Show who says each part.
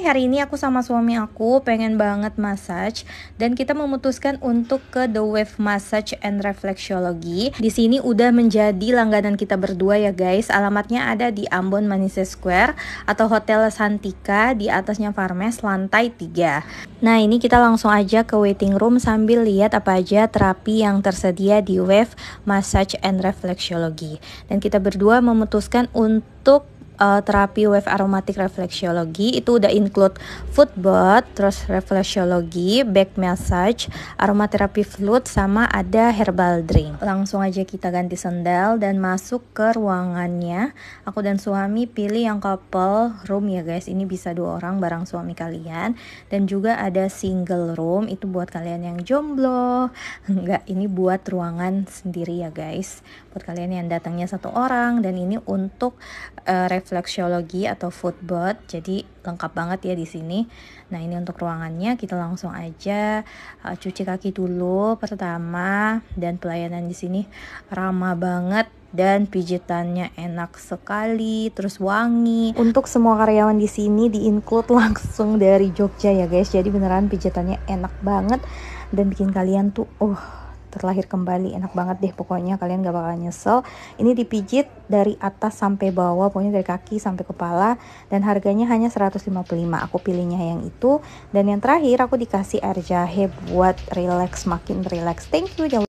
Speaker 1: hari ini aku sama suami aku pengen banget massage dan kita memutuskan untuk ke The Wave Massage and Reflexology. Di sini udah menjadi langganan kita berdua ya guys. Alamatnya ada di Ambon Manise Square atau Hotel Santika di atasnya Farmes lantai 3. Nah, ini kita langsung aja ke waiting room sambil lihat apa aja terapi yang tersedia di Wave Massage and Reflexology. Dan kita berdua memutuskan untuk uh, terapi wave aromatic reflexiology itu udah include foot bath, terus reflexiology, back massage, aromaterapi fluid sama ada herbal drink. Langsung aja kita ganti sendal dan masuk ke ruangannya. Aku dan suami pilih yang couple room ya guys. Ini bisa dua orang barang suami kalian dan juga ada single room itu buat kalian yang jomblo. Enggak, ini buat ruangan sendiri ya guys. Buat kalian yang datangnya satu orang dan ini untuk uh, fleksiologi atau footbed. Jadi lengkap banget ya di sini. Nah, ini untuk ruangannya kita langsung aja uh, cuci kaki dulu pertama dan pelayanan di sini ramah banget dan pijitannya enak sekali, terus wangi. Untuk semua karyawan di sini di-include langsung dari Jogja ya guys. Jadi beneran pijitannya enak banget dan bikin kalian tuh oh terlahir kembali enak banget deh pokoknya kalian gak bakal nyesel ini dipijit dari atas sampai bawah pokoknya dari kaki sampai kepala dan harganya hanya 155 aku pilihnya yang itu dan yang terakhir aku dikasih air jahe buat relax makin relax thank you